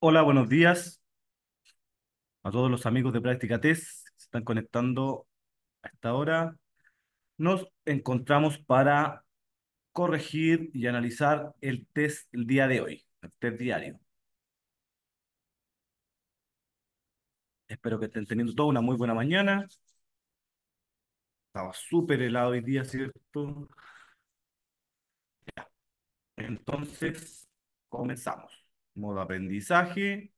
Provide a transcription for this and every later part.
Hola, buenos días a todos los amigos de Práctica Test que se están conectando a esta hora. Nos encontramos para corregir y analizar el test el día de hoy, el test diario. Espero que estén teniendo toda una muy buena mañana. Estaba súper helado hoy día, ¿cierto? Ya. Entonces, comenzamos modo aprendizaje.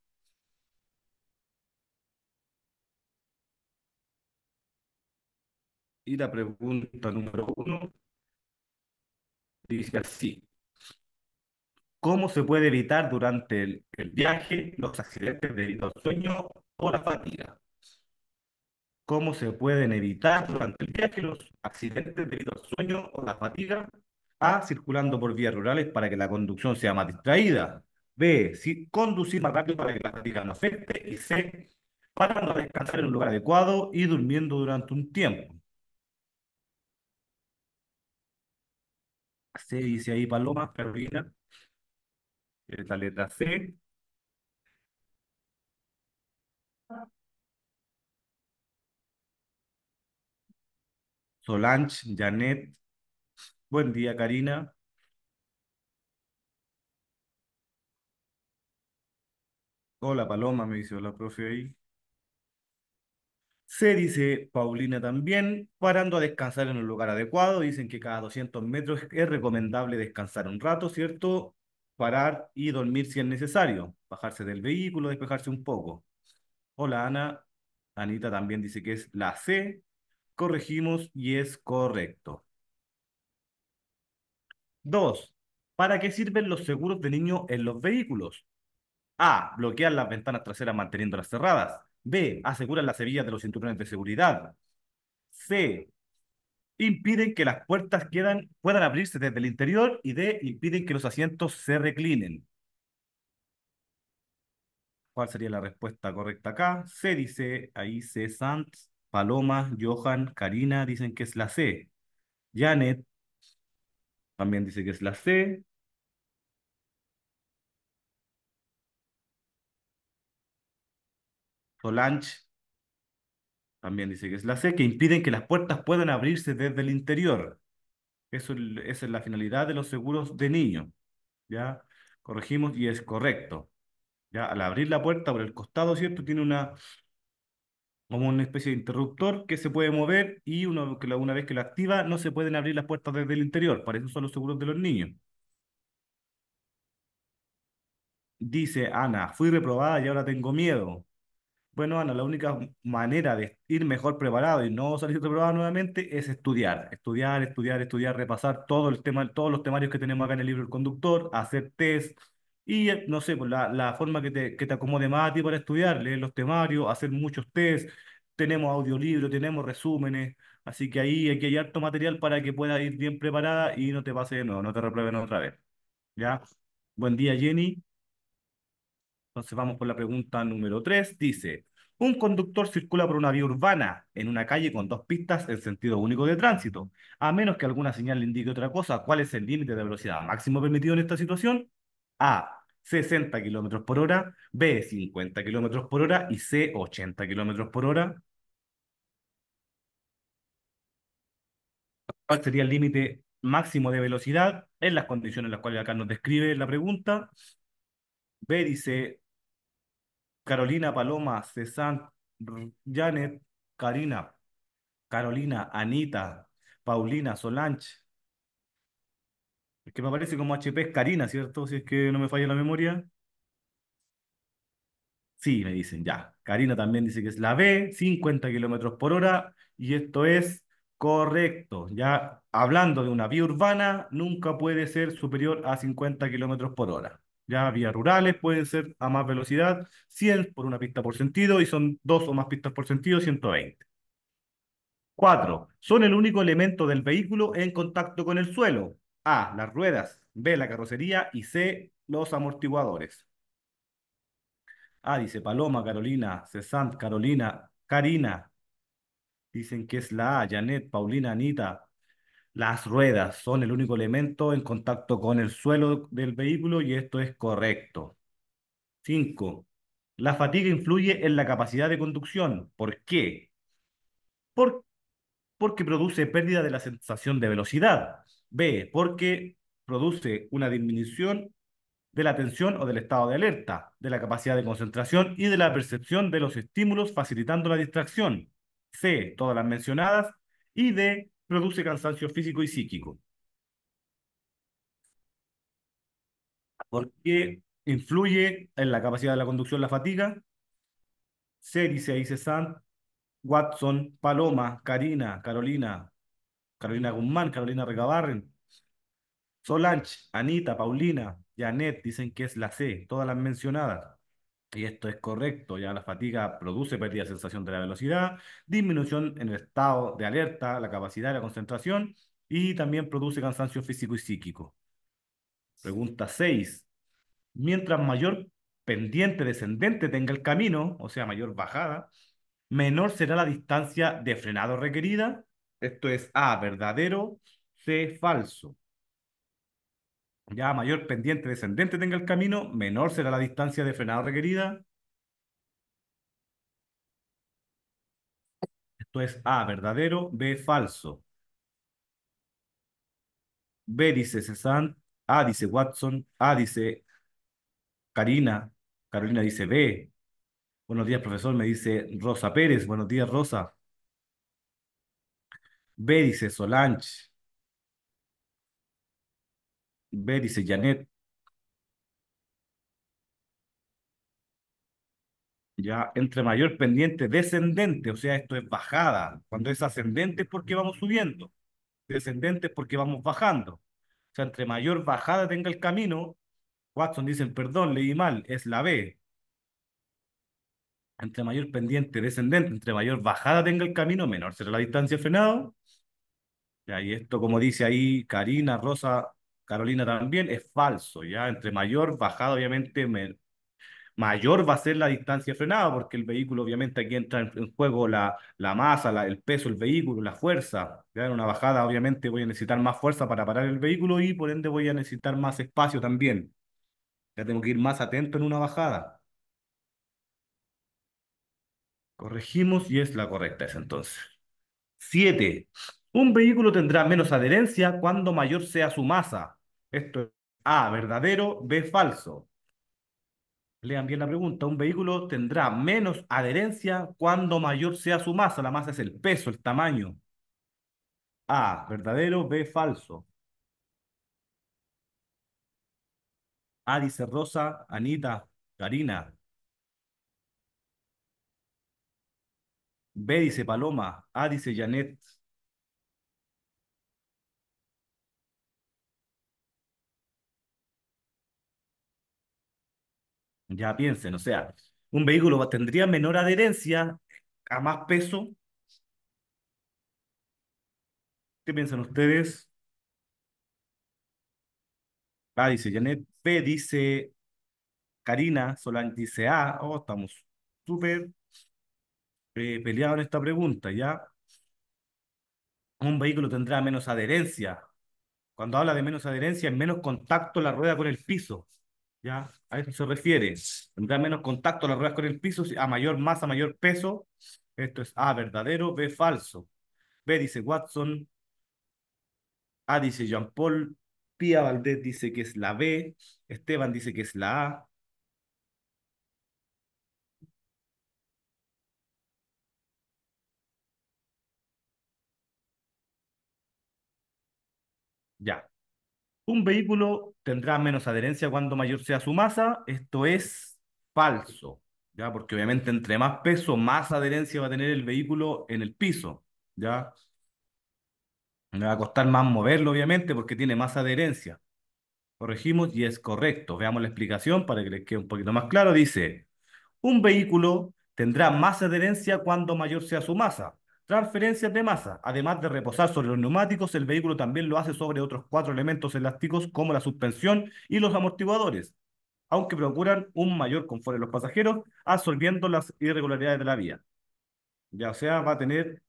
Y la pregunta número uno dice así. ¿Cómo se puede evitar durante el, viaje los accidentes debido al sueño o la fatiga? ¿Cómo se pueden evitar durante el viaje los accidentes debido al sueño o la fatiga? A, circulando por vías rurales para que la conducción sea más distraída. B. conducir más rápido para que la fatiga no afecte. Y C. Parando a descansar en un lugar adecuado y durmiendo durante un tiempo. C dice ahí Paloma, Carolina. Es la letra C. Solange, Janet. Buen día, Karina. Hola Paloma, me dice, hola profe ahí. Se dice Paulina también, parando a descansar en un lugar adecuado. Dicen que cada 200 metros es recomendable descansar un rato, ¿cierto? Parar y dormir si es necesario. Bajarse del vehículo, despejarse un poco. Hola Ana. Anita también dice que es la C. Corregimos y es correcto. Dos. ¿Para qué sirven los seguros de niño en los vehículos? A. Bloquean las ventanas traseras manteniéndolas cerradas. B. Aseguran las hebillas de los cinturones de seguridad. C. Impiden que las puertas puedan abrirse desde el interior. Y D. Impiden que los asientos se reclinen. ¿Cuál sería la respuesta correcta acá? C dice, ahí C. Sanz, Paloma, Johan, Karina dicen que es la C. Janet también dice que es la C. Solange también dice que es la C, que impiden que las puertas puedan abrirse desde el interior. Eso, esa es la finalidad de los seguros de niño. ¿Ya? Corregimos y es correcto. ¿Ya? Al abrir la puerta por el costado, ¿cierto? Tiene una como una especie de interruptor que se puede mover y que una vez que lo activa no se pueden abrir las puertas desde el interior. Para eso son los seguros de los niños. Dice Ana, fui reprobada y ahora tengo miedo. Bueno, Ana, la única manera de ir mejor preparado y no salir preparado nuevamente es estudiar, estudiar, estudiar, estudiar, repasar todo el tema, todos los temarios que tenemos acá en el libro El Conductor, hacer test y, eh, no sé, pues, la, la forma que te, que te acomode más a ti para estudiar, leer los temarios, hacer muchos test, tenemos audiolibro, tenemos resúmenes, así que ahí hay que hay harto material para que puedas ir bien preparada y no te pase de nuevo, no te reprueben otra vez. ¿Ya? Buen día, Jenny. Entonces vamos por la pregunta número 3. Dice, un conductor circula por una vía urbana, en una calle con dos pistas en sentido único de tránsito, a menos que alguna señal le indique otra cosa, cuál es el límite de velocidad máximo permitido en esta situación. A. 60 km por hora, B. 50 km por hora y C. 80 km por hora. ¿Cuál sería el límite máximo de velocidad en las condiciones en las cuales acá nos describe la pregunta? B dice Carolina Paloma, César, Janet, Karina, Carolina, Anita, Paulina, Solange. Es que me parece como HP es Karina, ¿cierto? Si es que no me falla la memoria. Sí, me dicen, ya. Karina también dice que es la B, 50 kilómetros por hora, y esto es correcto. Ya hablando de una vía urbana, nunca puede ser superior a 50 kilómetros por hora. Ya vías rurales pueden ser a más velocidad, 100 por una pista por sentido y son dos o más pistas por sentido, 120. 4. Son el único elemento del vehículo en contacto con el suelo. A. Las ruedas. B. La carrocería. Y C. Los amortiguadores. A. Ah, dice Paloma, Carolina, Cesant, Carolina, Karina. Dicen que es la A. Janet, Paulina, Anita, las ruedas son el único elemento en contacto con el suelo del vehículo y esto es correcto. 5. La fatiga influye en la capacidad de conducción. ¿Por qué? porque produce pérdida de la sensación de velocidad. B. Porque produce una disminución de la tensión o del estado de alerta, de la capacidad de concentración y de la percepción de los estímulos facilitando la distracción. C. Todas las mencionadas. Y D produce cansancio físico y psíquico. ¿Por qué influye en la capacidad de la conducción la fatiga. dice ahí san Watson, Paloma, Karina, Carolina, Carolina Guzmán, Carolina Regabarren, Solange, Anita, Paulina, Janet, dicen que es la C, todas las mencionadas. Y esto es correcto, ya la fatiga produce pérdida de sensación de la velocidad, disminución en el estado de alerta, la capacidad de la concentración y también produce cansancio físico y psíquico. Pregunta 6. Mientras mayor pendiente descendente tenga el camino, o sea, mayor bajada, menor será la distancia de frenado requerida. Esto es A, verdadero, C, falso. Ya mayor pendiente descendente tenga el camino, menor será la distancia de frenado requerida. Esto es A, verdadero, B, falso. B dice César, A dice Watson, A dice Karina, Carolina dice B. Buenos días, profesor, me dice Rosa Pérez. Buenos días, Rosa. B dice Solange. B, dice Janet. Ya entre mayor pendiente descendente, o sea, esto es bajada. Cuando es ascendente es porque vamos subiendo. Descendente es porque vamos bajando. O sea, entre mayor bajada tenga el camino, Watson dice, perdón, leí mal, es la B. Entre mayor pendiente descendente, entre mayor bajada tenga el camino, menor será la distancia frenado. y y esto, como dice ahí Karina, Rosa, Carolina también, es falso, ¿ya? Entre mayor bajada, obviamente, mayor va a ser la distancia frenada, porque el vehículo, obviamente, aquí entra en, juego la, la masa, el peso, el vehículo, la fuerza. ¿ya? En una bajada, obviamente, voy a necesitar más fuerza para parar el vehículo y, por ende, voy a necesitar más espacio también. Ya tengo que ir más atento en una bajada. Corregimos y es la correcta esa entonces. Siete. Un vehículo tendrá menos adherencia cuando mayor sea su masa. Esto es A, verdadero, B, falso. Lean bien la pregunta. Un vehículo tendrá menos adherencia cuando mayor sea su masa. La masa es el peso, el tamaño. A, verdadero, B, falso. A, dice Rosa, Anita, Karina. B, dice Paloma. A, dice Janet. Ya piensen, o sea, un vehículo tendría menor adherencia a más peso. ¿Qué piensan ustedes? Ah, dice Janet P, dice Karina Solán, dice A. oh, estamos súper eh, peleados en esta pregunta, ¿ya? Un vehículo tendrá menos adherencia. Cuando habla de menos adherencia, es menos contacto la rueda con el piso. ¿Ya? A eso se refiere. Da menos contacto las ruedas con el piso, a mayor masa, mayor peso. Esto es A verdadero, B falso. B dice Watson, A dice Jean Paul, Pia Valdés dice que es la B, Esteban dice que es la A. Ya. Un vehículo tendrá menos adherencia cuando mayor sea su masa. Esto es falso, ¿ya? Porque obviamente entre más peso, más adherencia va a tener el vehículo en el piso, ¿ya? me va a costar más moverlo, obviamente, porque tiene más adherencia. Corregimos y es correcto. Veamos la explicación para que les quede un poquito más claro. Dice, un vehículo tendrá más adherencia cuando mayor sea su masa. Transferencias de masa. Además de reposar sobre los neumáticos, el vehículo también lo hace sobre otros cuatro elementos elásticos como la suspensión y los amortiguadores, aunque procuran un mayor confort de los pasajeros, absorbiendo las irregularidades de la vía. Ya sea, va a tener,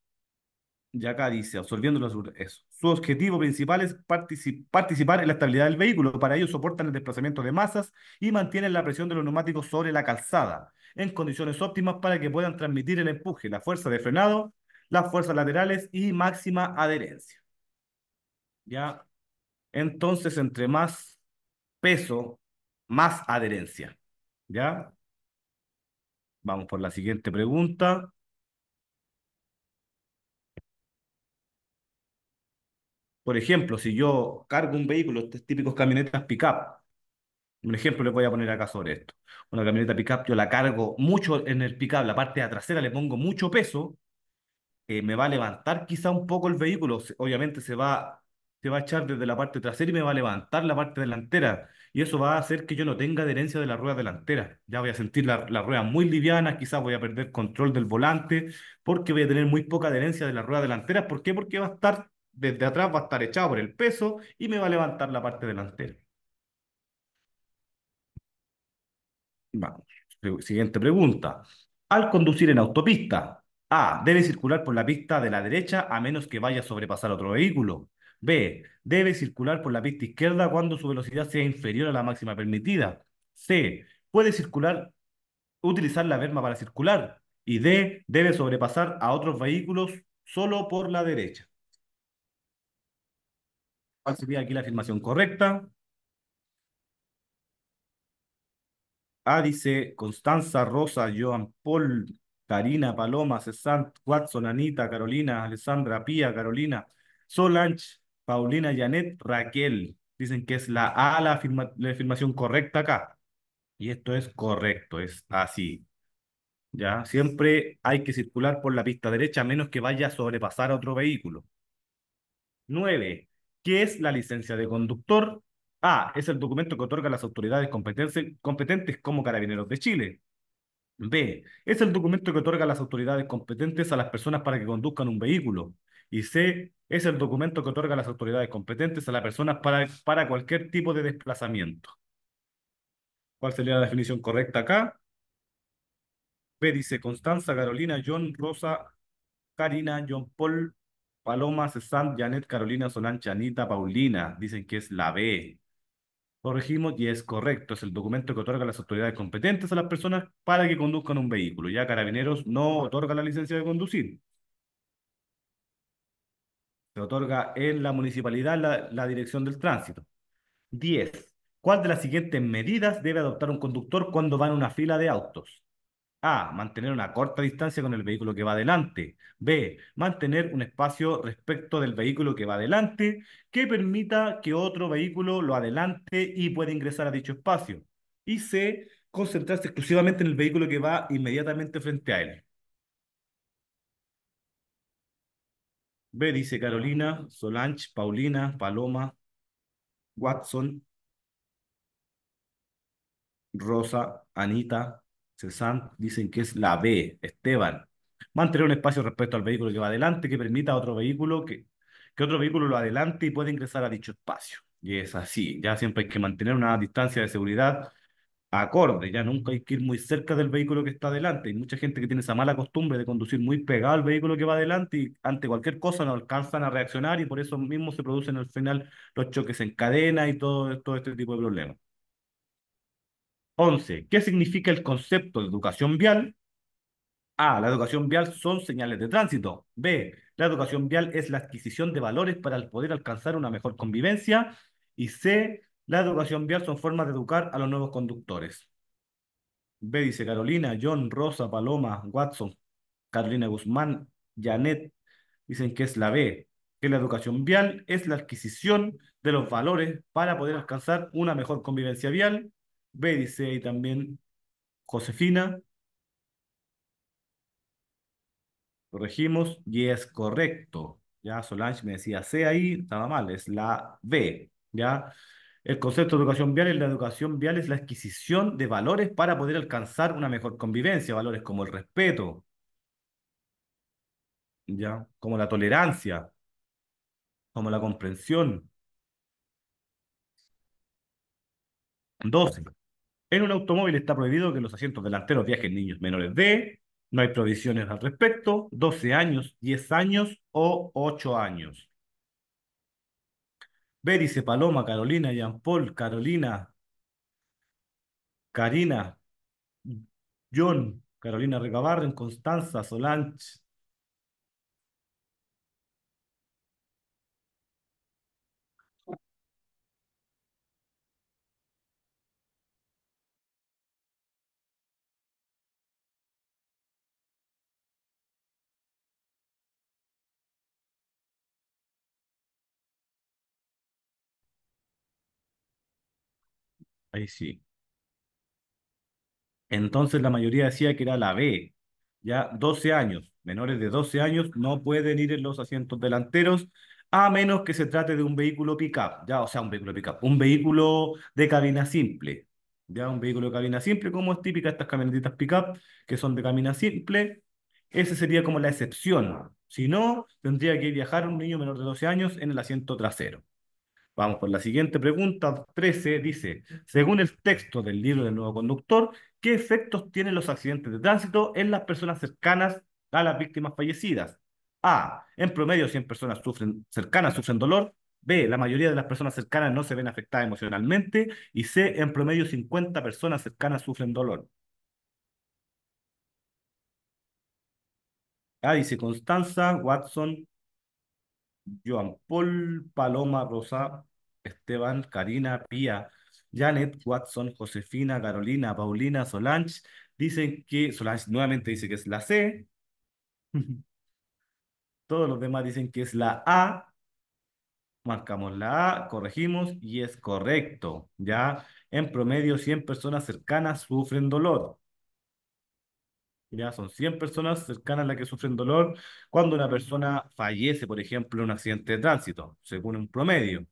ya acá dice, absorbiendo las eso. Su objetivo principal es participar en la estabilidad del vehículo. Para ello soportan el desplazamiento de masas y mantienen la presión de los neumáticos sobre la calzada en condiciones óptimas para que puedan transmitir el empuje, la fuerza de frenado las fuerzas laterales y máxima adherencia. ¿Ya? Entonces, entre más peso, más adherencia. ¿Ya? Vamos por la siguiente pregunta. Por ejemplo, si yo cargo un vehículo, estos típicos camionetas pickup, un ejemplo le voy a poner acá sobre esto. Una camioneta pickup, yo la cargo mucho en el pickup, la parte de trasera le pongo mucho peso, eh, me va a levantar quizá un poco el vehículo, obviamente se va, se va a echar desde la parte trasera y me va a levantar la parte delantera, y eso va a hacer que yo no tenga adherencia de la rueda delantera, ya voy a sentir la, la rueda muy liviana, quizás voy a perder control del volante, porque voy a tener muy poca adherencia de la rueda delantera, ¿por qué? Porque va a estar, desde atrás va a estar echado por el peso y me va a levantar la parte delantera. siguiente pregunta. Al conducir en autopista, a. Debe circular por la pista de la derecha a menos que vaya a sobrepasar otro vehículo. B. Debe circular por la pista izquierda cuando su velocidad sea inferior a la máxima permitida. C. Puede circular, utilizar la verma para circular. Y D. Debe sobrepasar a otros vehículos solo por la derecha. ¿Cuál sería aquí la afirmación correcta? A dice Constanza, Rosa, Joan, Paul, Karina, Paloma, César, Watson, Anita, Carolina, Alessandra, Pía, Carolina, Solange, Paulina, Janet, Raquel. Dicen que es la A la, afirmación correcta acá. Y esto es correcto, es así. ¿Ya? Siempre hay que circular por la pista derecha, a menos que vaya a sobrepasar a otro vehículo. Nueve. ¿Qué es la licencia de conductor? A. Es el documento que otorga las autoridades competentes como Carabineros de Chile. B. Es el documento que otorga las autoridades competentes a las personas para que conduzcan un vehículo. Y C. Es el documento que otorga las autoridades competentes a las personas para, para cualquier tipo de desplazamiento. ¿Cuál sería la definición correcta acá? B dice Constanza, Carolina, John, Rosa, Karina, John Paul, Paloma, César, Janet, Carolina, Solán, Anita, Paulina. Dicen que es la B corregimos y es correcto, es el documento que otorga las autoridades competentes a las personas para que conduzcan un vehículo. Ya Carabineros no ah. otorga la licencia de conducir. Se otorga en la municipalidad la, dirección del tránsito. 10. ¿Cuál de las siguientes medidas debe adoptar un conductor cuando va en una fila de autos? A. Mantener una corta distancia con el vehículo que va adelante. B. Mantener un espacio respecto del vehículo que va adelante que permita que otro vehículo lo adelante y pueda ingresar a dicho espacio. Y C. Concentrarse exclusivamente en el vehículo que va inmediatamente frente a él. B. Dice Carolina, Solange, Paulina, Paloma, Watson, Rosa, Anita, dicen que es la B, Esteban. Mantener un espacio respecto al vehículo que va adelante que permita a otro vehículo que, que otro vehículo lo adelante y pueda ingresar a dicho espacio. Y es así, ya siempre hay que mantener una distancia de seguridad acorde, ya nunca hay que ir muy cerca del vehículo que está adelante. Hay mucha gente que tiene esa mala costumbre de conducir muy pegado al vehículo que va adelante y ante cualquier cosa no alcanzan a reaccionar y por eso mismo se producen al final los choques en cadena y todo, todo este tipo de problemas. 11. ¿Qué significa el concepto de educación vial? A. La educación vial son señales de tránsito. B. La educación vial es la adquisición de valores para poder alcanzar una mejor convivencia. Y C. La educación vial son formas de educar a los nuevos conductores. B. Dice Carolina, John, Rosa, Paloma, Watson, Carolina Guzmán, Janet. Dicen que es la B. Que la educación vial es la adquisición de los valores para poder alcanzar una mejor convivencia vial. B dice ahí también Josefina. Corregimos y es correcto. Ya Solange me decía C ahí, nada mal, es la B. Ya el concepto de educación vial es la educación vial es la adquisición de valores para poder alcanzar una mejor convivencia, valores como el respeto, ya como la tolerancia, como la comprensión. 12. En un automóvil está prohibido que los asientos delanteros viajen niños menores de, no hay provisiones al respecto, 12 años, 10 años o 8 años. Berice, Paloma, Carolina, Jean Paul, Carolina, Karina, John, Carolina Recabarren, Constanza, Solange, Ahí sí. Entonces la mayoría decía que era la B. Ya 12 años, menores de 12 años no pueden ir en los asientos delanteros a menos que se trate de un vehículo pick-up, ya, o sea, un vehículo pick-up, un vehículo de cabina simple, ya, un vehículo de cabina simple, como es típica estas camionetitas pick-up que son de cabina simple, esa sería como la excepción. Si no, tendría que viajar un niño menor de 12 años en el asiento trasero. Vamos por la siguiente pregunta, 13, dice, según el texto del libro del nuevo conductor, ¿qué efectos tienen los accidentes de tránsito en las personas cercanas a las víctimas fallecidas? A, en promedio 100 personas sufren, cercanas sufren dolor. B, la mayoría de las personas cercanas no se ven afectadas emocionalmente. Y C, en promedio 50 personas cercanas sufren dolor. Ah, dice Constanza, Watson, Joan Paul, Paloma, Rosa, Esteban, Karina, Pía, Janet, Watson, Josefina, Carolina, Paulina, Solange, dicen que, Solange nuevamente dice que es la C, todos los demás dicen que es la A, marcamos la A, corregimos y es correcto, ¿ya? En promedio 100 personas cercanas sufren dolor son 100 personas cercanas a las que sufren dolor cuando una persona fallece, por ejemplo, en un accidente de tránsito, según un promedio.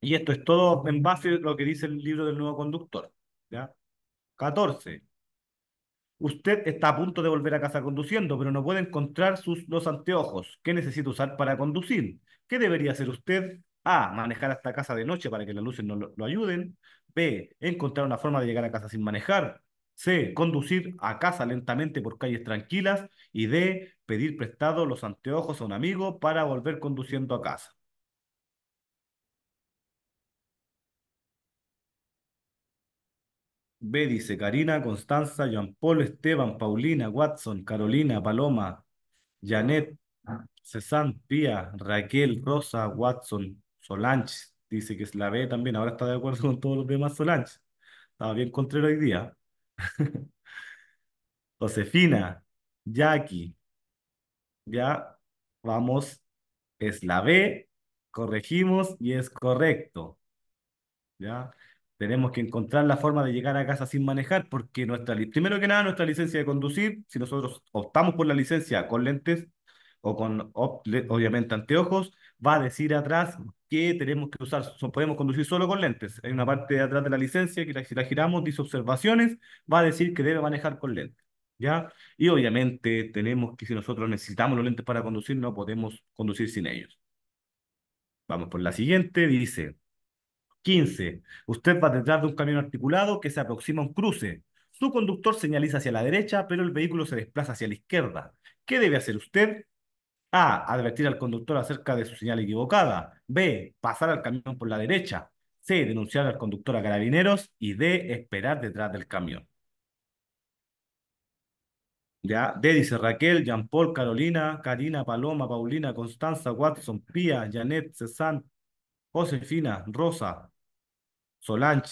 Y esto es todo en base a lo que dice el libro del nuevo conductor. ¿ya? 14. Usted está a punto de volver a casa conduciendo, pero no puede encontrar sus, dos anteojos. ¿Qué necesita usar para conducir? ¿Qué debería hacer usted? A. Manejar hasta casa de noche para que las luces no lo ayuden. B. Encontrar una forma de llegar a casa sin manejar. C. Conducir a casa lentamente por calles tranquilas. Y D. Pedir prestado los anteojos a un amigo para volver conduciendo a casa. B dice Karina, Constanza, Juan Paul, Esteban, Paulina, Watson, Carolina, Paloma, Janet, Cezanne, Pía, Raquel, Rosa, Watson, Solange. Dice que es la B también, ahora está de acuerdo con todos los demás Solange. Estaba bien contrario hoy día. Josefina, Jackie, ya vamos, es la B, corregimos y es correcto. ¿Ya? Tenemos que encontrar la forma de llegar a casa sin manejar, porque nuestra, primero que nada, nuestra licencia de conducir, si nosotros optamos por la licencia con lentes o con, obviamente, anteojos, va a decir atrás que tenemos que usar, podemos conducir solo con lentes. Hay una parte de atrás de la licencia que si la giramos, dice observaciones, va a decir que debe manejar con lentes. ¿Ya? Y obviamente tenemos que, si nosotros necesitamos los lentes para conducir, no podemos conducir sin ellos. Vamos por la siguiente, dice 15. Usted va detrás de un camión articulado que se aproxima a un cruce. Su conductor señaliza hacia la derecha, pero el vehículo se desplaza hacia la izquierda. ¿Qué debe hacer usted? A. Advertir al conductor acerca de su señal equivocada. B. Pasar al camión por la derecha. C. Denunciar al conductor a carabineros. Y D. Esperar detrás del camión. Ya, D dice Raquel, Jean-Paul, Carolina, Karina, Paloma, Paulina, Constanza, Watson, Pía, Janet, Cezanne, Josefina, Rosa, Solange,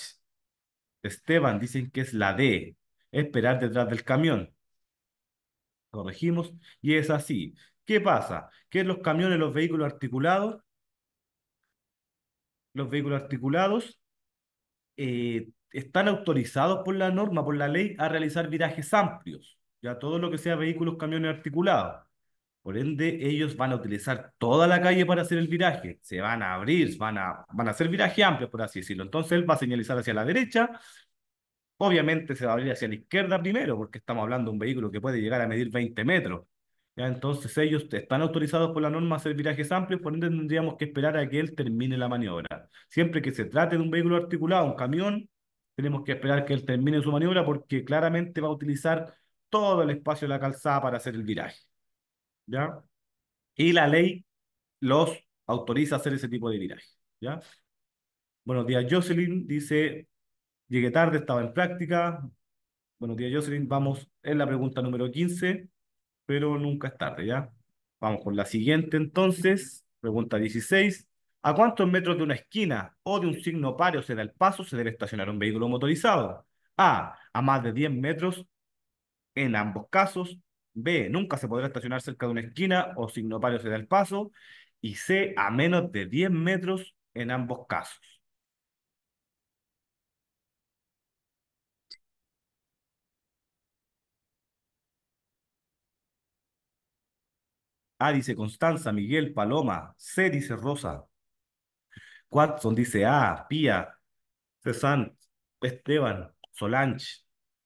Esteban, dicen que es la D, esperar detrás del camión. Corregimos, y es así. ¿Qué pasa? Que los camiones, los vehículos articulados, los vehículos articulados eh, están autorizados por la norma, por la ley, a realizar virajes amplios, ya todo lo que sea vehículos, camiones articulados. Por ende, ellos van a utilizar toda la calle para hacer el viraje. Se van a abrir, van a, van a hacer viraje amplio, por así decirlo. Entonces, él va a señalizar hacia la derecha. Obviamente, se va a abrir hacia la izquierda primero, porque estamos hablando de un vehículo que puede llegar a medir 20 metros. Entonces ellos están autorizados por la norma a hacer virajes amplios, por ende tendríamos que esperar a que él termine la maniobra. Siempre que se trate de un vehículo articulado, un camión, tenemos que esperar que él termine su maniobra porque claramente va a utilizar todo el espacio de la calzada para hacer el viraje. ¿Ya? Y la ley los autoriza a hacer ese tipo de viraje. ¿Ya? Buenos días, Jocelyn. Dice, llegué tarde, estaba en práctica. Buenos días, Jocelyn. Vamos en la pregunta número 15 pero nunca es tarde, ¿ya? Vamos con la siguiente entonces, pregunta 16. ¿A cuántos metros de una esquina o de un signo pario se da el paso se debe estacionar un vehículo motorizado? A. A más de 10 metros en ambos casos. B. Nunca se podrá estacionar cerca de una esquina o signo pario se da el paso. Y C. A menos de 10 metros en ambos casos. A dice Constanza, Miguel, Paloma. C dice Rosa. Watson dice A, Pía, César, Esteban, Solange,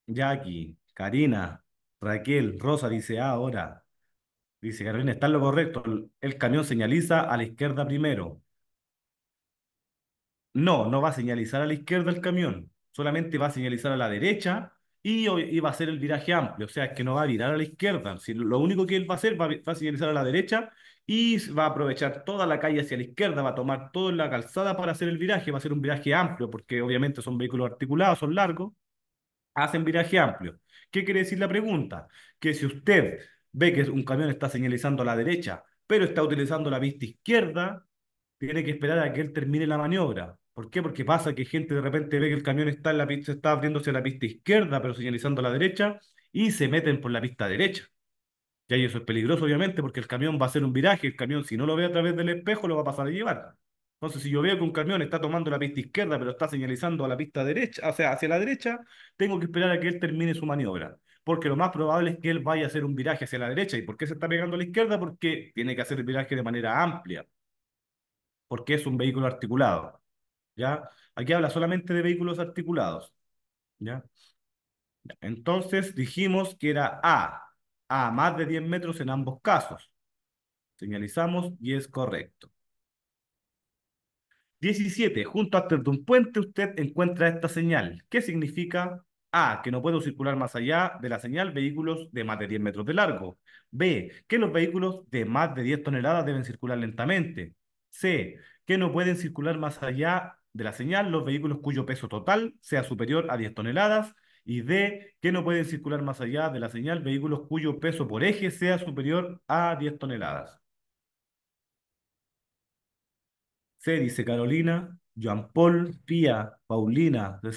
Jackie, Karina, Raquel, Rosa dice A ahora. Dice Carolina, está lo correcto. El camión señaliza a la izquierda primero. No, no va a señalizar a la izquierda el camión. Solamente va a señalizar a la derecha y va a hacer el viraje amplio, o sea, que no va a virar a la izquierda, lo único que él va a hacer va a señalizar a la derecha y va a aprovechar toda la calle hacia la izquierda, va a tomar toda la calzada para hacer el viraje, va a ser un viraje amplio, porque obviamente son vehículos articulados, son largos, hacen viraje amplio. ¿Qué quiere decir la pregunta? Que si usted ve que un camión está señalizando a la derecha, pero está utilizando la vista izquierda, tiene que esperar a que él termine la maniobra. ¿Por qué? Porque pasa que gente de repente ve que el camión está en la está abriéndose la pista izquierda, pero señalizando a la derecha, y se meten por la pista derecha. Ya y eso es peligroso, obviamente, porque el camión va a hacer un viraje, el camión, si no lo ve a través del espejo, lo va a pasar a llevar. Entonces, si yo veo que un camión está tomando la pista izquierda, pero está señalizando a la pista derecha, o sea, hacia la derecha, tengo que esperar a que él termine su maniobra. Porque lo más probable es que él vaya a hacer un viraje hacia la derecha. ¿Y por qué se está pegando a la izquierda? Porque tiene que hacer el viraje de manera amplia. Porque es un vehículo articulado. ¿ya? Aquí habla solamente de vehículos articulados, ¿ya? Entonces dijimos que era A, A más de 10 metros en ambos casos. Señalizamos y es correcto. 17. Junto a este de un puente usted encuentra esta señal. ¿Qué significa? A. Que no puedo circular más allá de la señal vehículos de más de 10 metros de largo. B. Que los vehículos de más de 10 toneladas deben circular lentamente. C. Que no pueden circular más allá de la señal los vehículos cuyo peso total sea superior a 10 toneladas y D, que no pueden circular más allá de la señal vehículos cuyo peso por eje sea superior a 10 toneladas. C dice Carolina, Joan Paul, Pía, Paulina, De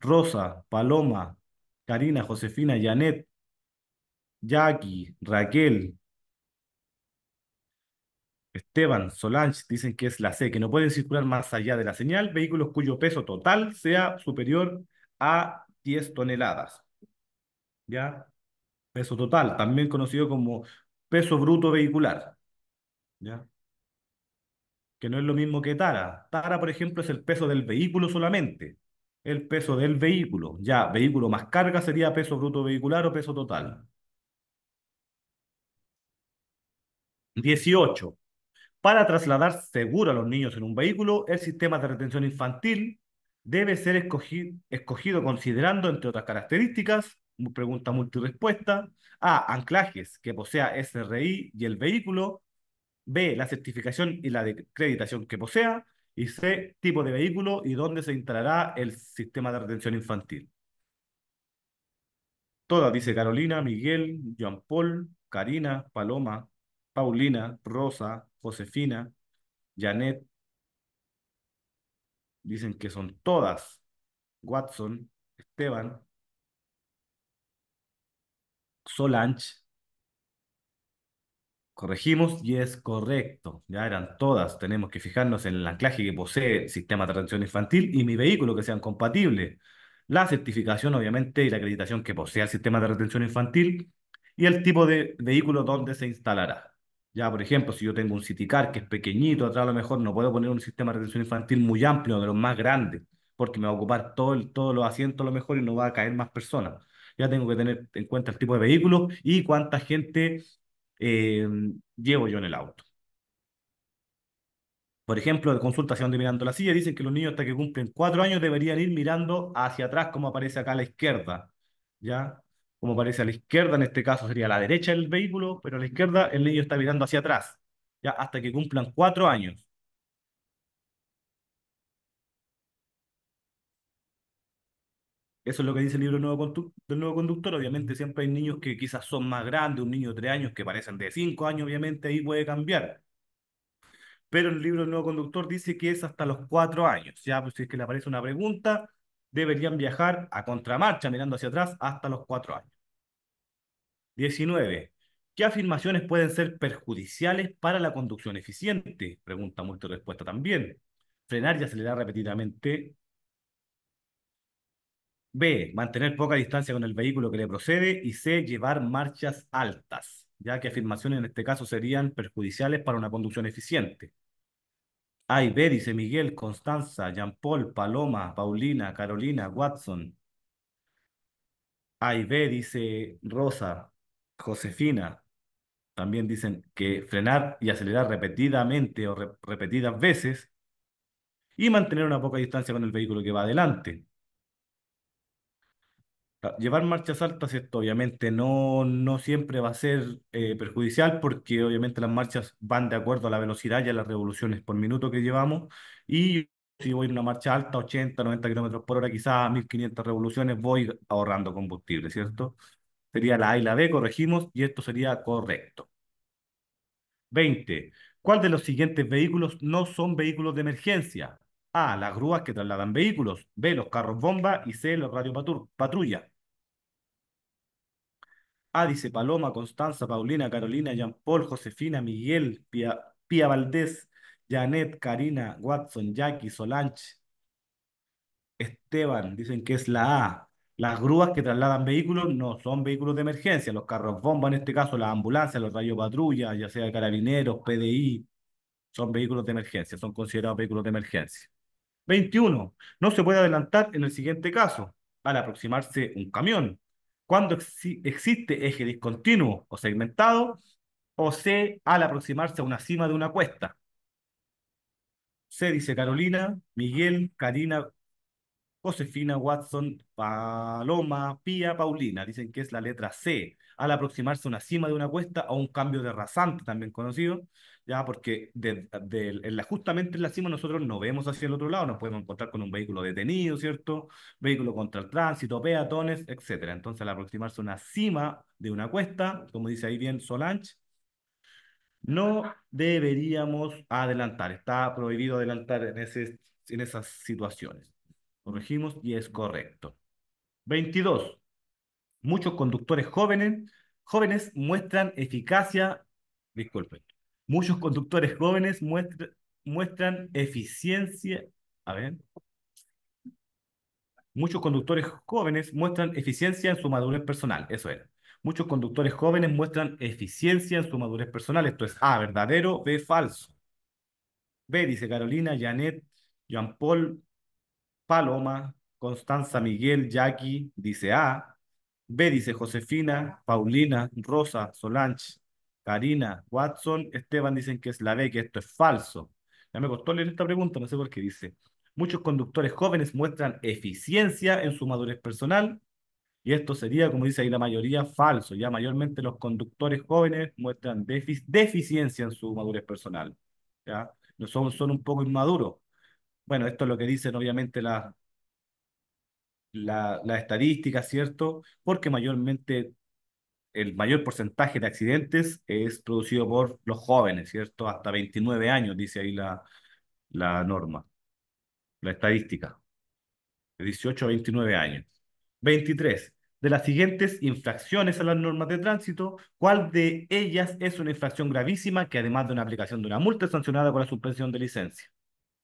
Rosa, Paloma, Karina, Josefina, Janet, Jackie, Raquel, Esteban Solange dicen que es la C, que no pueden circular más allá de la señal vehículos cuyo peso total sea superior a 10 toneladas. ¿Ya? Peso total, también conocido como peso bruto vehicular. ¿Ya? Que no es lo mismo que tara. Tara, por ejemplo, es el peso del vehículo solamente. El peso del vehículo. Ya, vehículo más carga sería peso bruto vehicular o peso total. 18 para trasladar seguro a los niños en un vehículo, el sistema de retención infantil debe ser escogido, considerando, entre otras características, pregunta multirespuesta, A, anclajes que posea SRI y el vehículo, B, la certificación y la acreditación que posea, y C, tipo de vehículo y dónde se instalará el sistema de retención infantil. Todas, dice Carolina, Miguel, Joan Paul, Karina, Paloma, Paulina, Rosa, Josefina, Janet, dicen que son todas, Watson, Esteban, Solange, corregimos y es correcto. Ya eran todas. Tenemos que fijarnos en el anclaje que posee el sistema de retención infantil y mi vehículo que sean compatibles. La certificación, obviamente, y la acreditación que posee el sistema de retención infantil y el tipo de vehículo donde se instalará. Ya, por ejemplo, si yo tengo un car que es pequeñito, atrás a lo mejor no puedo poner un sistema de retención infantil muy amplio, de los más grandes, porque me va a ocupar todo el, todos los asientos a lo mejor y no va a caer más personas. Ya tengo que tener en cuenta el tipo de vehículo y cuánta gente eh, llevo yo en el auto. Por ejemplo, de consultación de mirando la silla, dicen que los niños hasta que cumplen cuatro años deberían ir mirando hacia atrás, como aparece acá a la izquierda. ¿Ya? como parece a la izquierda, en este caso sería la derecha del vehículo, pero a la izquierda el niño está mirando hacia atrás, ya hasta que cumplan cuatro años. Eso es lo que dice el libro del nuevo conductor. Obviamente siempre hay niños que quizás son más grandes, un niño de tres años que parecen de cinco años, obviamente ahí puede cambiar. Pero el libro del nuevo conductor dice que es hasta los cuatro años. Ya, pues si es que le aparece una pregunta, deberían viajar a contramarcha mirando hacia atrás hasta los cuatro años. 19. ¿Qué afirmaciones pueden ser perjudiciales para la conducción eficiente? Pregunta muestra respuesta también. Frenar y acelerar repetidamente. B. Mantener poca distancia con el vehículo que le procede. Y C. Llevar marchas altas, ya que afirmaciones en este caso serían perjudiciales para una conducción eficiente. A y B, dice Miguel, Constanza, Jean-Paul, Paloma, Paulina, Carolina, Watson. A y B, dice Rosa, Josefina, también dicen que frenar y acelerar repetidamente o repetidas veces y mantener una poca distancia con el vehículo que va adelante. Ah, llevar marchas altas, esto obviamente no, no siempre va a ser eh, perjudicial porque obviamente las marchas van de acuerdo a la velocidad y a las revoluciones por minuto que llevamos y si voy en una marcha alta, 80, 90 kilómetros por hora, quizás 1500 revoluciones, voy ahorrando combustible, ¿cierto? Sería la A y la B, corregimos, y esto sería correcto. 20. ¿Cuál de los siguientes vehículos no son vehículos de emergencia? A. Las grúas que trasladan vehículos. B. Los carros bomba. Y C. Los patrulla A. Dice Paloma, Constanza, Paulina, Carolina, Jean-Paul, Josefina, Miguel, Pia, Pia Valdés, Janet, Karina, Watson, Jackie, Solange, Esteban, dicen que es la A. Las grúas que trasladan vehículos no son vehículos de emergencia, los carros bomba, en este caso las ambulancias, los rayos patrulla, ya sea carabineros, PDI, son vehículos de emergencia, son considerados vehículos de emergencia. 21. No se puede adelantar en el siguiente caso, al aproximarse un camión, cuando existe eje discontinuo o segmentado, o C, al aproximarse a una cima de una cuesta. C, dice Carolina, Miguel, Karina, Josefina, Watson, Paloma, Pía, Paulina. Dicen que es la letra C. Al aproximarse a una cima de una cuesta o un cambio de rasante, también conocido, ya porque justamente en la cima nosotros no vemos hacia el otro lado, nos podemos encontrar con un vehículo detenido, ¿cierto? Vehículo contra el tránsito, peatones, etc. Entonces, al aproximarse a una cima de una cuesta, como dice ahí bien Solange, no deberíamos adelantar. Está prohibido adelantar en esas situaciones. Corregimos y es correcto. 22. Muchos conductores jóvenes, jóvenes muestran eficacia, disculpen, muchos conductores jóvenes muestran eficiencia, a ver, muchos conductores jóvenes muestran eficiencia en su madurez personal, eso era. Muchos conductores jóvenes muestran eficiencia en su madurez personal, esto es A, verdadero, B, falso. B, dice Carolina, Janet, Jean Paul, Paloma, Constanza Miguel, Jackie, dice A. B dice Josefina, Paulina, Rosa, Solange, Karina, Watson, Esteban dicen que es la B, que esto es falso. Ya me costó leer esta pregunta, no sé por qué dice. Muchos conductores jóvenes muestran eficiencia en su madurez personal y esto sería, como dice ahí la mayoría, falso. Ya mayormente los conductores jóvenes muestran deficiencia en su madurez personal. ¿ya? No son, son un poco inmaduros bueno, esto es lo que dicen obviamente las la, la estadísticas, ¿cierto? Porque mayormente el mayor porcentaje de accidentes es producido por los jóvenes, ¿cierto? Hasta 29 años, dice ahí la, la norma, la estadística. De 18 a 29 años. 23. De las siguientes infracciones a las normas de tránsito, ¿cuál de ellas es una infracción gravísima que además de una aplicación de una multa es sancionada con la suspensión de licencia?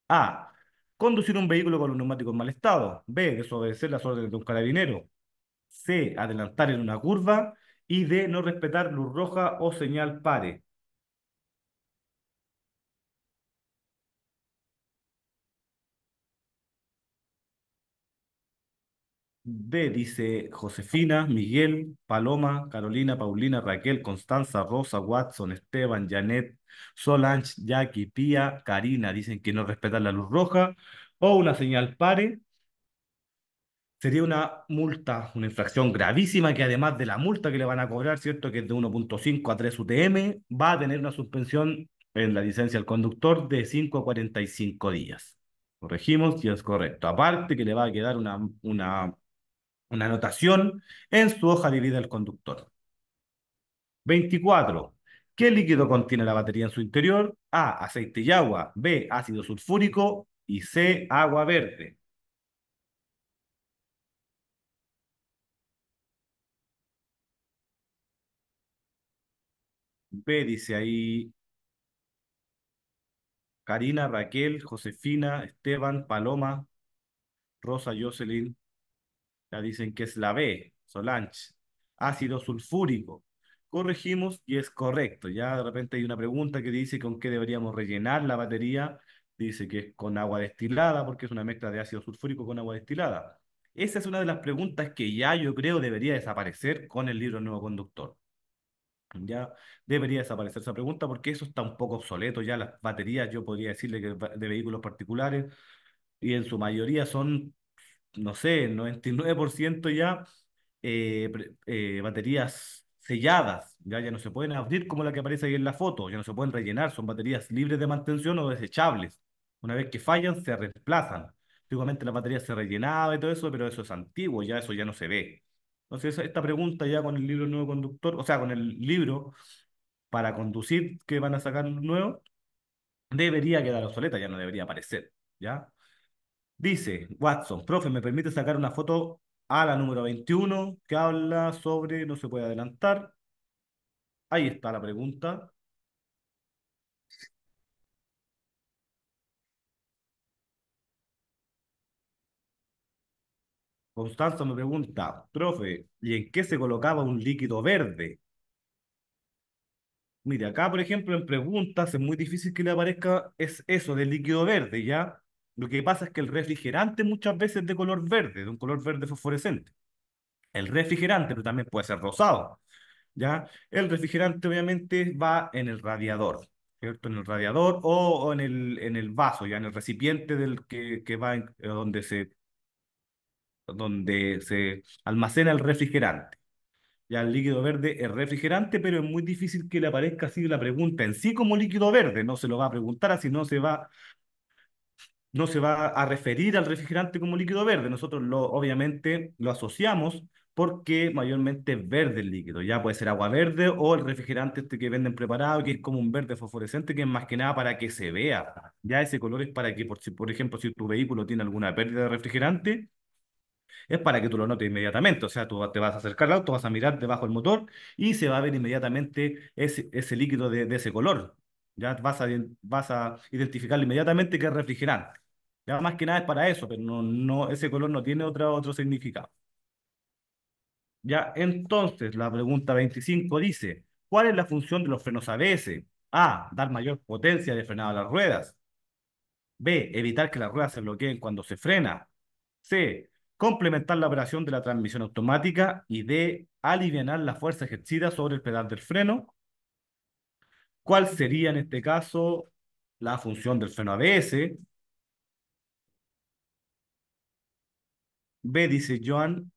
A Conducir un vehículo con un neumático en mal estado. B. Desobedecer las órdenes de un carabinero. C. Adelantar en una curva. Y D. No respetar luz roja o señal pare. B dice Josefina, Miguel, Paloma, Carolina, Paulina, Raquel, Constanza, Rosa, Watson, Esteban, Janet, Solange, Jackie, Pia, Karina. Dicen que no respetan la luz roja o una señal pare. Sería una multa, una infracción gravísima que además de la multa que le van a cobrar, ¿cierto? Que es de 1.5 a 3 UTM, va a tener una suspensión en la licencia del conductor de 5 a 45 días. Corregimos y es correcto. Aparte que le va a quedar una, una una anotación en su hoja de vida del conductor. 24. ¿Qué líquido contiene la batería en su interior? A. Aceite y agua. B. Ácido sulfúrico. Y C. Agua verde. B dice ahí Karina, Raquel, Josefina, Esteban, Paloma, Rosa, Jocelyn, ya dicen que es la B, Solange, ácido sulfúrico. Corregimos y es correcto. Ya de repente hay una pregunta que dice con qué deberíamos rellenar la batería. Dice que es con agua destilada, porque es una mezcla de ácido sulfúrico con agua destilada. Esa es una de las preguntas que ya yo creo debería desaparecer con el libro Nuevo Conductor. Ya debería desaparecer esa pregunta porque eso está un poco obsoleto. Ya las baterías, yo podría decirle que de vehículos particulares y en su mayoría son no sé, 99% ya eh, eh, baterías selladas, ya, ya no se pueden abrir como la que aparece ahí en la foto, ya no se pueden rellenar, son baterías libres de mantención o desechables. Una vez que fallan, se reemplazan. Antiguamente la batería se rellenaba y todo eso, pero eso es antiguo, ya eso ya no se ve. Entonces, esta pregunta ya con el libro Nuevo Conductor, o sea, con el libro para conducir que van a sacar nuevo, debería quedar obsoleta, ya no debería aparecer, ¿ya? Dice Watson, profe, ¿me permite sacar una foto a la número 21 que habla sobre no se puede adelantar? Ahí está la pregunta. Constanza me pregunta, profe, ¿y en qué se colocaba un líquido verde? Mire, acá, por ejemplo, en preguntas es muy difícil que le aparezca es eso del líquido verde, ¿ya? Lo que pasa es que el refrigerante muchas veces es de color verde, de un color verde fosforescente. El refrigerante, pero también puede ser rosado. ¿ya? El refrigerante obviamente va en el radiador, ¿cierto? En el radiador o, en, el, en el vaso, ya en el recipiente del que, que va eh, donde, se, donde se almacena el refrigerante. Ya el líquido verde es refrigerante, pero es muy difícil que le aparezca así la pregunta en sí como líquido verde. No se lo va a preguntar, así no se va no se va a referir al refrigerante como líquido verde. Nosotros lo, obviamente lo asociamos porque mayormente es verde el líquido. Ya puede ser agua verde o el refrigerante este que venden preparado, que es como un verde fosforescente, que es más que nada para que se vea. Ya ese color es para que, por, por ejemplo, si tu vehículo tiene alguna pérdida de refrigerante, es para que tú lo notes inmediatamente. O sea, tú te vas a acercar al auto, vas a mirar debajo del motor y se va a ver inmediatamente ese, ese líquido de ese color. Ya vas a, vas identificar inmediatamente que es refrigerante. Ya más que nada es para eso, pero no, no, ese color no tiene otro significado. Ya, entonces, la pregunta 25 dice, ¿cuál es la función de los frenos ABS? A, dar mayor potencia de frenado a las ruedas. B, evitar que las ruedas se bloqueen cuando se frena. C, complementar la operación de la transmisión automática. Y D, aliviar la fuerza ejercida sobre el pedal del freno ¿Cuál sería en este caso la función del freno ABS? B dice Joan,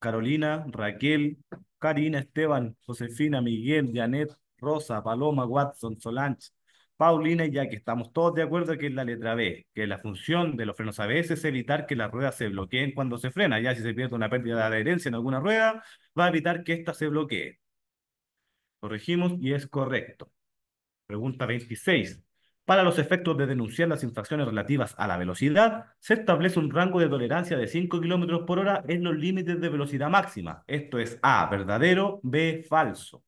Carolina, Raquel, Karina, Esteban, Josefina, Miguel, Janet, Rosa, Paloma, Watson, Solange, Paulina, ya que estamos todos de acuerdo que es la letra B, que la función de los frenos ABS es evitar que las ruedas se bloqueen cuando se frena, ya si se pierde una pérdida de adherencia en alguna rueda, va a evitar que ésta se bloquee. Corregimos y es correcto. Pregunta 26. Para los efectos de denunciar las infracciones relativas a la velocidad, se establece un rango de tolerancia de 5 km por hora en los límites de velocidad máxima. Esto es A, verdadero, B, falso.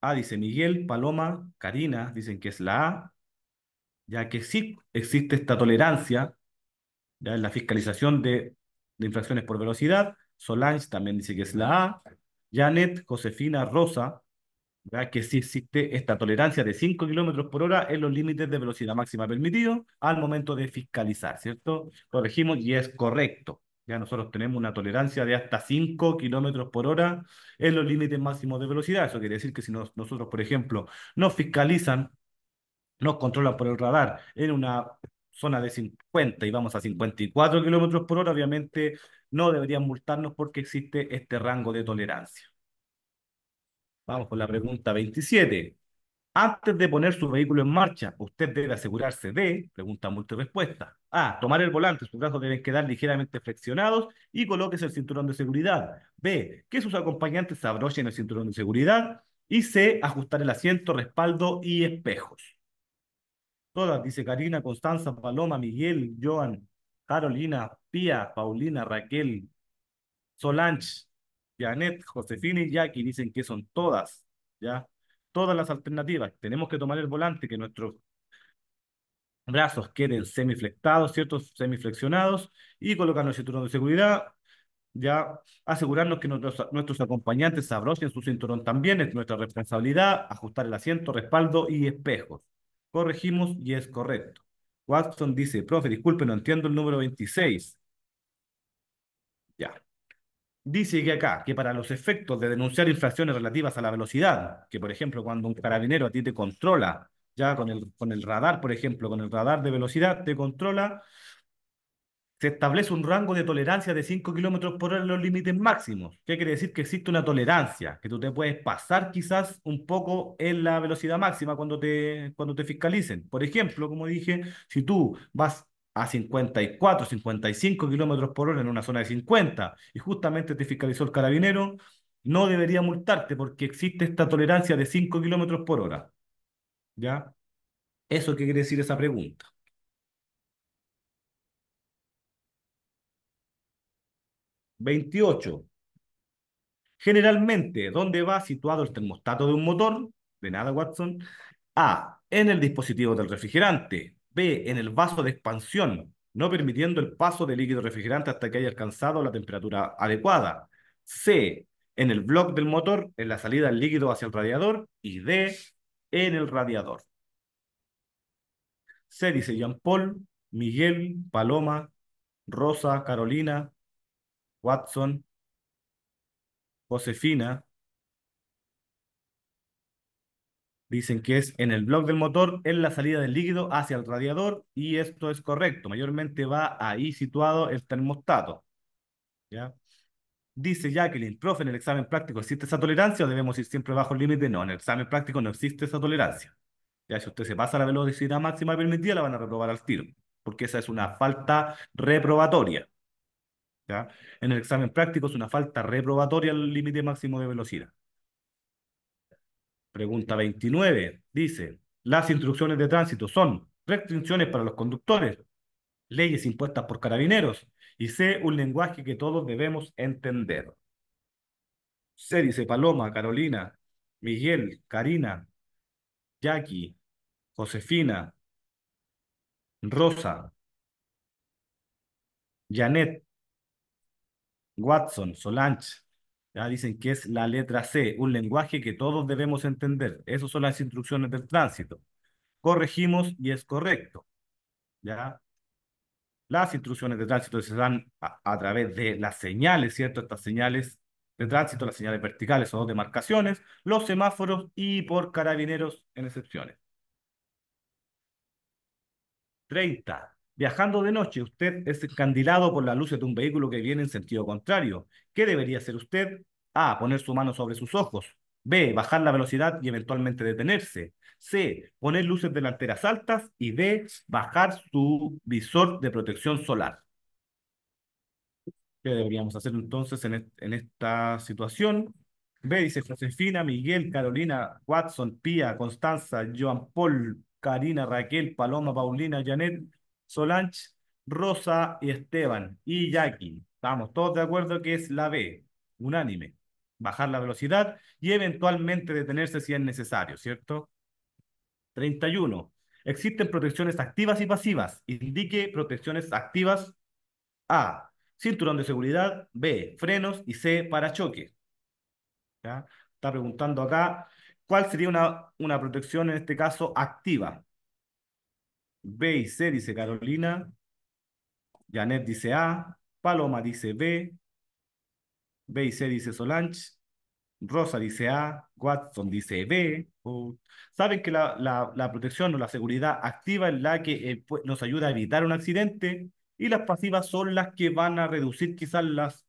A dice Miguel, Paloma, Karina, dicen que es la A, ya que sí existe esta tolerancia en la fiscalización de, de infracciones por velocidad. Solange también dice que es la A. Janet, Josefina, Rosa, que si existe esta tolerancia de 5 kilómetros por hora en los límites de velocidad máxima permitido al momento de fiscalizar, ¿cierto? Corregimos y es correcto. Ya nosotros tenemos una tolerancia de hasta 5 kilómetros por hora en los límites máximos de velocidad. Eso quiere decir que si nosotros, por ejemplo, nos fiscalizan, nos controlan por el radar en una zona de 50 y vamos a 54 kilómetros por hora, obviamente no deberían multarnos porque existe este rango de tolerancia. Vamos con la pregunta 27. Antes de poner su vehículo en marcha, usted debe asegurarse de, pregunta múltiple A, tomar el volante, sus brazos deben quedar ligeramente flexionados y colóquese el cinturón de seguridad. B, que sus acompañantes abrochen el cinturón de seguridad. Y C, ajustar el asiento, respaldo y espejos. Todas, dice Karina, Constanza, Paloma, Miguel, Joan, Carolina, Pía, Paulina, Raquel, Solange, Janet, Josefina y Jackie dicen que son todas, ¿ya? Todas las alternativas. Tenemos que tomar el volante, que nuestros brazos queden semiflectados, ¿ciertos? Semiflexionados y colocar el cinturón de seguridad, ya asegurarnos que nuestros, acompañantes su cinturón también, es nuestra responsabilidad, ajustar el asiento, respaldo y espejos. Corregimos y es correcto. Watson dice, profe, disculpe, no entiendo el número 26. Ya. Dice que acá, que para los efectos de denunciar infracciones relativas a la velocidad, que por ejemplo cuando un carabinero a ti te controla, ya con el, con el radar, por ejemplo, con el radar de velocidad te controla, se establece un rango de tolerancia de 5 kilómetros por hora en los límites máximos. ¿Qué quiere decir? Que existe una tolerancia, que tú te puedes pasar quizás un poco en la velocidad máxima cuando te, cuando te fiscalicen. Por ejemplo, como dije, si tú vas a 54, 55 kilómetros por hora en una zona de 50 y justamente te fiscalizó el carabinero, no debería multarte porque existe esta tolerancia de 5 kilómetros por hora. ¿Ya? ¿Eso qué quiere decir esa pregunta? 28. Generalmente, ¿dónde va situado el termostato de un motor? De nada, Watson. A. En el dispositivo del refrigerante. B. en el vaso de expansión, no permitiendo el paso de líquido refrigerante hasta que haya alcanzado la temperatura adecuada. C en el bloque del motor, en la salida del líquido hacia el radiador. Y D en el radiador. C. dice Jean-Paul, Miguel, Paloma, Rosa, Carolina, Watson, Josefina, Dicen que es en el bloque del motor, en la salida del líquido hacia el radiador, y esto es correcto. Mayormente va ahí situado el termostato. ¿Ya? Dice Jacqueline, profe, en el examen práctico existe esa tolerancia o debemos ir siempre bajo el límite. No, en el examen práctico no existe esa tolerancia. Ya, si usted se pasa la velocidad máxima permitida, la van a reprobar al tiro, porque esa es una falta reprobatoria. ¿ya? En el examen práctico es una falta reprobatoria el límite máximo de velocidad. Pregunta 29. Dice, las instrucciones de tránsito son restricciones para los conductores, leyes impuestas por carabineros y sé un lenguaje que todos debemos entender. Se dice Paloma, Carolina, Miguel, Karina, Jackie, Josefina, Rosa, Janet, Watson, Solange, ya dicen que es la letra C, un lenguaje que todos debemos entender. Esas son las instrucciones del tránsito. Corregimos y es correcto. ¿Ya? Las instrucciones de tránsito se dan a, través de las señales, ¿cierto? Estas señales de tránsito, las señales verticales o demarcaciones, los semáforos y por carabineros en excepciones. 30. Viajando de noche, usted es escandilado por las luces de un vehículo que viene en sentido contrario. ¿Qué debería hacer usted? A. Poner su mano sobre sus ojos. B. Bajar la velocidad y eventualmente detenerse. C. Poner luces delanteras altas. Y D. Bajar su visor de protección solar. ¿Qué deberíamos hacer entonces en, en esta situación? B. Dice Josefina, Miguel, Carolina, Watson, Pia, Constanza, Joan Paul, Karina, Raquel, Paloma, Paulina, Janet, Solange, Rosa y Esteban y Jackie. Estamos todos de acuerdo que es la B, unánime. Bajar la velocidad y eventualmente detenerse si es necesario, ¿cierto? 31. Existen protecciones activas y pasivas. Indique protecciones activas A. Cinturón de seguridad. B. Frenos. Y C. Parachoques. Está preguntando acá cuál sería una, una protección en este caso activa. B y C dice Carolina. Janet dice A. Paloma dice B. B y C dice Solange. Rosa dice A, Watson dice B. Oh. Saben que la, la, protección o la seguridad activa es la que eh, pues, nos ayuda a evitar un accidente y las pasivas son las que van a reducir quizás las,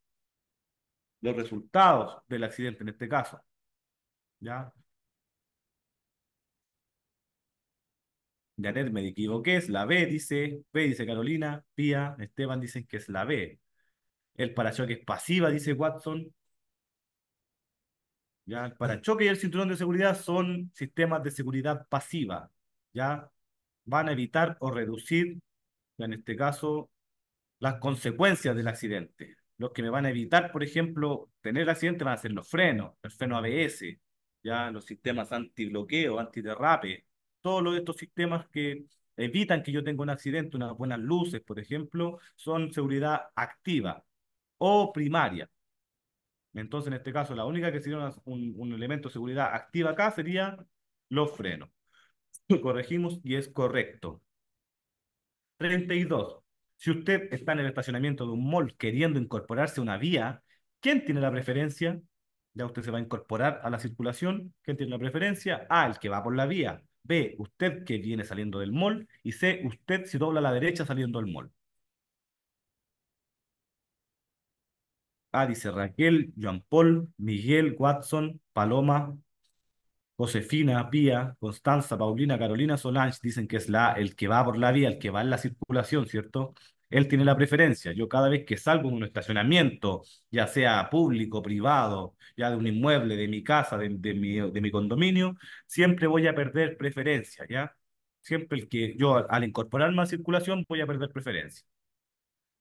los resultados del accidente en este caso. ¿Ya? Janet, me equivoqué, es la B, dice. dice Carolina. Pía, Esteban dicen que es la B. El parachoque es pasiva, dice Watson. ¿Ya? El parachoque mm. y el cinturón de seguridad son sistemas de seguridad pasiva. ¿Ya? Van a evitar o reducir, en este caso, las consecuencias del accidente. Los que me van a evitar, por ejemplo, tener el accidente van a ser los frenos, el freno ABS, ya los sistemas antibloqueo, antiderrape, todos estos sistemas que evitan que yo tenga un accidente, unas buenas luces, por ejemplo, son seguridad activa o primaria. Entonces, en este caso, la única que sería un, elemento de seguridad activa acá sería los frenos. Corregimos y es correcto. 32. Si usted está en el estacionamiento de un mall queriendo incorporarse a una vía, ¿quién tiene la preferencia? Ya usted se va a incorporar a la circulación. ¿Quién tiene la preferencia? al ah, que va por la vía. B, usted que viene saliendo del mall. Y C, usted si dobla a la derecha saliendo del mall. A, ah, dice Raquel, Joan Paul, Miguel, Watson, Paloma, Josefina, Pía, Constanza, Paulina, Carolina, Solange, dicen que es la, el que va por la vía, el que va en la circulación, ¿cierto? él tiene la preferencia. Yo cada vez que salgo en un estacionamiento, ya sea público, privado, ya de un inmueble, de mi casa, de, mi, de mi condominio, siempre voy a perder preferencia, ¿ya? Siempre el que yo al, incorporar más circulación voy a perder preferencia.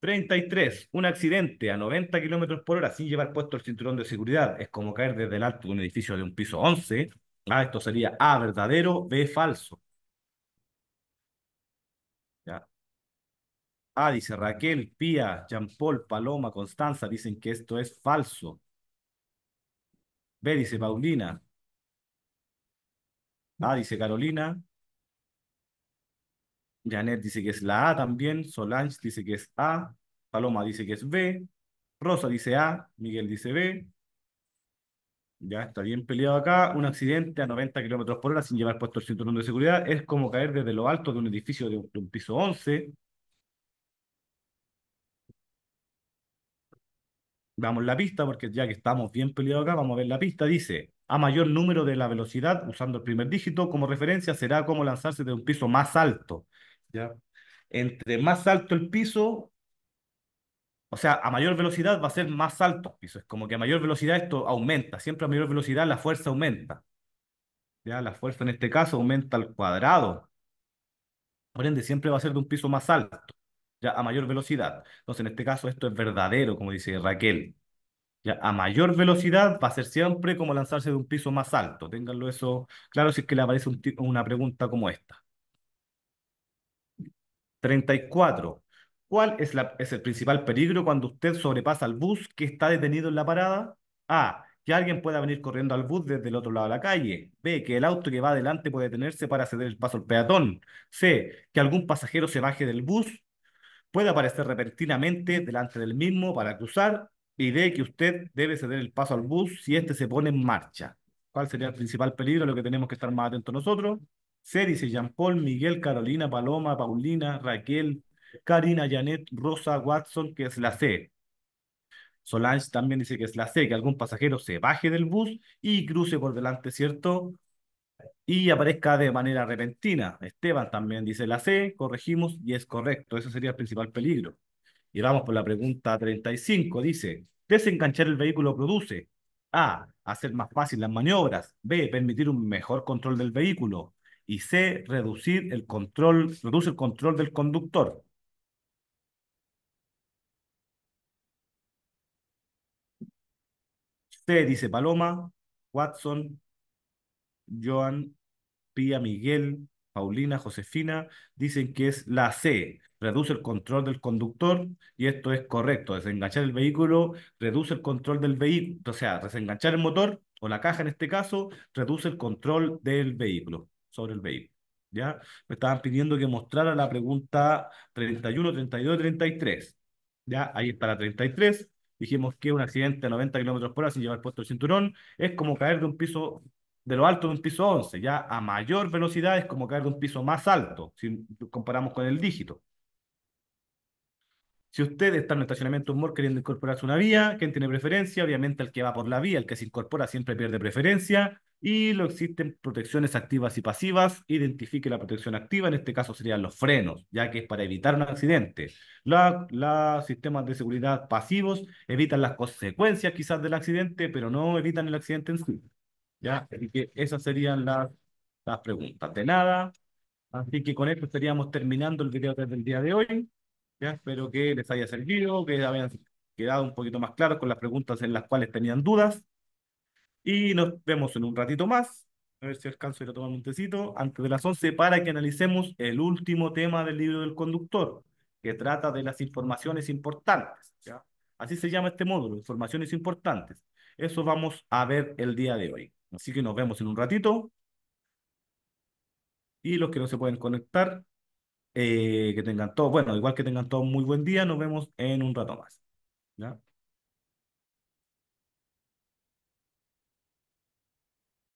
33. Un accidente a 90 kilómetros por hora sin llevar puesto el cinturón de seguridad es como caer desde el alto de un edificio de un piso 11. Ah, esto sería A verdadero, B falso. Ah, dice Raquel, Pía, Jean-Paul, Paloma, Constanza, dicen que esto es falso. B, dice Paulina. A, ah, dice Carolina. Janet dice que es la A también. Solange dice que es A. Paloma dice que es B. Rosa dice A. Miguel dice B. Ya está bien peleado acá. Un accidente a 90 kilómetros por hora sin llevar puesto el cinturón de seguridad es como caer desde lo alto de un edificio de un, de un piso 11 Veamos la pista, porque ya que estamos bien peleados acá, vamos a ver la pista. Dice, a mayor número de la velocidad, usando el primer dígito como referencia, será como lanzarse de un piso más alto. ¿ya? Entre más alto el piso, o sea, a mayor velocidad va a ser más alto el piso. Es como que a mayor velocidad esto aumenta. Siempre a mayor velocidad la fuerza aumenta. ¿ya? La fuerza en este caso aumenta al cuadrado. Por ende, siempre va a ser de un piso más alto ya a mayor velocidad. Entonces, en este caso, esto es verdadero, como dice Raquel. Ya a mayor velocidad va a ser siempre como lanzarse de un piso más alto. Ténganlo eso claro si es que le aparece una pregunta como esta. 34. ¿Cuál es, es el principal peligro cuando usted sobrepasa el bus que está detenido en la parada? A. Que alguien pueda venir corriendo al bus desde el otro lado de la calle. B. Que el auto que va adelante puede detenerse para ceder el paso al peatón. C. Que algún pasajero se baje del bus puede aparecer repentinamente delante del mismo para cruzar y de que usted debe ceder el paso al bus si éste se pone en marcha. ¿Cuál sería el principal peligro? Lo que tenemos que estar más atentos nosotros. Se dice Jean-Paul, Miguel, Carolina, Paloma, Paulina, Raquel, Karina, Janet, Rosa, Watson, que es la C. Solange también dice que es la C, que algún pasajero se baje del bus y cruce por delante, ¿cierto? y aparezca de manera repentina. Esteban también dice la C, corregimos y es correcto. Ese sería el principal peligro. Y vamos por la pregunta 35. Dice, desenganchar el vehículo produce A, hacer más fácil las maniobras, B, permitir un mejor control del vehículo y C, reducir el control, reduce el control del conductor. C dice Paloma, Watson, Joan, Pía, Miguel, Paulina, Josefina, dicen que es la C, reduce el control del conductor, y esto es correcto, desenganchar el vehículo, reduce el control del vehículo, o sea, desenganchar el motor o la caja en este caso, reduce el control del vehículo, sobre el vehículo. ¿Ya? Me estaban pidiendo que mostrara la pregunta 31, 32, 33. ¿Ya? Ahí está la 33. Dijimos que un accidente a 90 kilómetros por hora sin llevar puesto el cinturón es como caer de un piso de lo alto de un piso 11, ya a mayor velocidad es como caer de un piso más alto, si comparamos con el dígito. Si usted está en un estacionamiento humor queriendo incorporarse una vía, ¿quién tiene preferencia? Obviamente el que va por la vía, el que se incorpora siempre pierde preferencia. Y lo existen protecciones activas y pasivas. Identifique la protección activa, en este caso serían los frenos, ya que es para evitar un accidente. Los sistemas de seguridad pasivos evitan las consecuencias quizás del accidente, pero no evitan el accidente en sí. ¿Ya? Así que esas serían las, las preguntas. De nada. Así que con esto estaríamos terminando el video del día de hoy. ¿ya? Espero que les haya servido, que hayan quedado un poquito más claros con las preguntas en las cuales tenían dudas. Y nos vemos en un ratito más. A ver si alcanzo a ir a tomar un tecito antes de las 11 para que analicemos el último tema del libro del conductor, que trata de las informaciones importantes. ¿ya? Así se llama este módulo, informaciones importantes. Eso vamos a ver el día de hoy. Así que nos vemos en un ratito. Y los que no se pueden conectar, eh, que tengan todo bueno, igual que tengan todos muy buen día, nos vemos en un rato más.